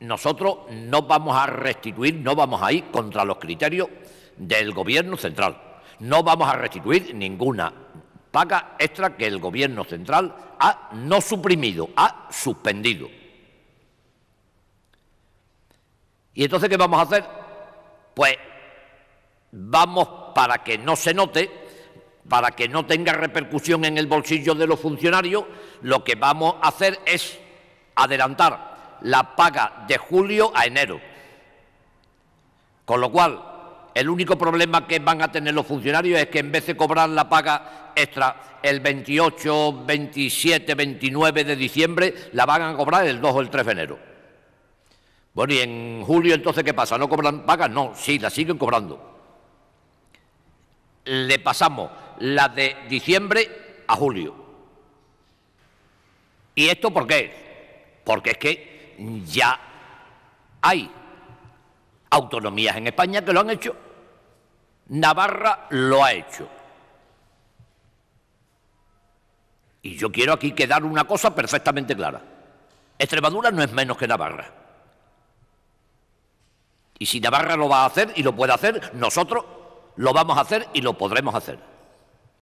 nosotros no vamos a restituir, no vamos a ir contra los criterios del gobierno central. No vamos a restituir ninguna paga extra que el gobierno central ha no suprimido, ha suspendido. ¿Y entonces qué vamos a hacer? Pues vamos para que no se note, para que no tenga repercusión en el bolsillo de los funcionarios, lo que vamos a hacer es adelantar la paga de julio a enero. Con lo cual, el único problema que van a tener los funcionarios es que en vez de cobrar la paga extra el 28, 27, 29 de diciembre, la van a cobrar el 2 o el 3 de enero. Bueno, y en julio entonces, ¿qué pasa? ¿No cobran paga? No, sí, la siguen cobrando. Le pasamos la de diciembre a julio. ¿Y esto por qué? Porque es que ya hay autonomías en España que lo han hecho, Navarra lo ha hecho. Y yo quiero aquí quedar una cosa perfectamente clara. Extremadura no es menos que Navarra. Y si Navarra lo va a hacer y lo puede hacer, nosotros lo vamos a hacer y lo podremos hacer.